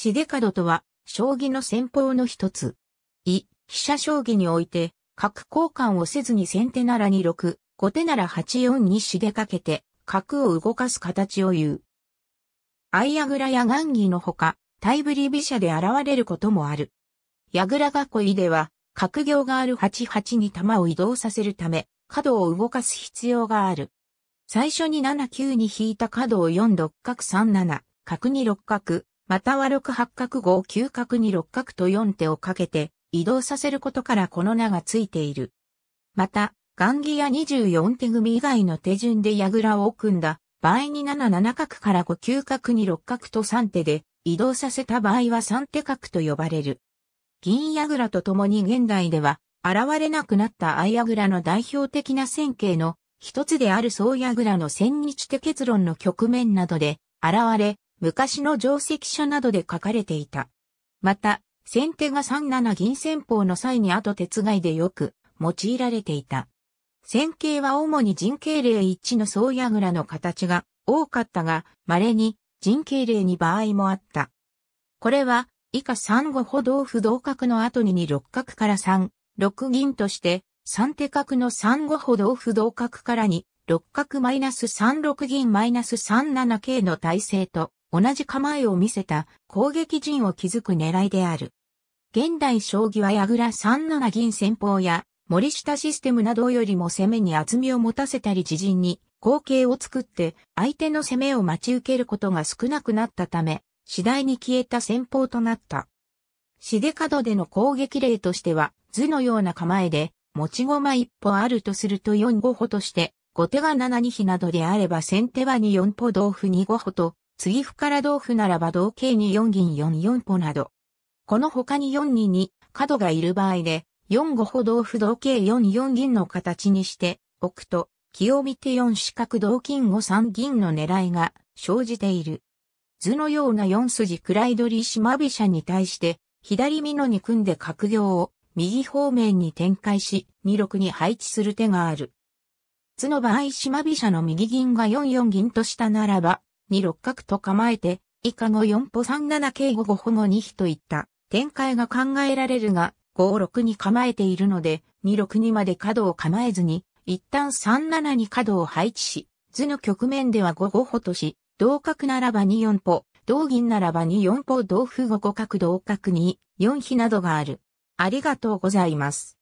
シデカドとは、将棋の戦法の一つ。い、飛車将棋において、角交換をせずに先手なら2、6、後手なら8、4にしでかけて、角を動かす形を言う。アイアグラやガンギのほか、タイブリ飛車で現れることもある。ヤグラ囲いでは、角行がある88に玉を移動させるため、角を動かす必要がある。最初に79に引いた角を4六角37、角に六角、または六八角五九角に六角と四手をかけて移動させることからこの名がついている。また、雁木や十四手組以外の手順で櫓を組んだ場合に七七角から五九角に六角と三手で移動させた場合は三手角と呼ばれる。銀櫓とともに現代では現れなくなった相櫓の代表的な線形の一つである総櫓の千日手結論の局面などで現れ、昔の定石書などで書かれていた。また、先手が3七銀戦法の際に後手つがいでよく用いられていた。戦型は主に人形例致の総倉の形が多かったが、稀に人形例に場合もあった。これは、以下3五歩同歩同角の後にに、六角から3、六銀として、3手角の3五歩同歩同角からに、六角マイナス3六銀マイナス3七桂の体制と同じ構えを見せた攻撃陣を築く狙いである。現代将棋は矢倉3七銀戦法や森下システムなどよりも攻めに厚みを持たせたり自陣に後継を作って相手の攻めを待ち受けることが少なくなったため、次第に消えた戦法となった。シデ角での攻撃例としては、図のような構えで、持ち駒一歩あるとすると4五歩として、後手が7二飛などであれば先手は2四歩同歩2五歩と次歩から同歩ならば同形に4銀4四歩など。この他に4に角がいる場合で、4五歩同歩同形4四銀の形にしておくと、気を見て4四角同金5三銀の狙いが生じている。図のような4筋暗い取り島飛車に対して、左美濃に組んで角行を右方面に展開し、2六に配置する手がある。図の場合島飛車の右銀が4四銀としたならば、に六角と構えて、以下の四歩三七桂五五歩の二飛といった展開が考えられるが、五六に構えているので、二六にまで角を構えずに、一旦三七に角を配置し、図の局面では五五歩とし、同角ならば二四歩、同銀ならば二四歩、同歩五五角、同角に、四飛などがある。ありがとうございます。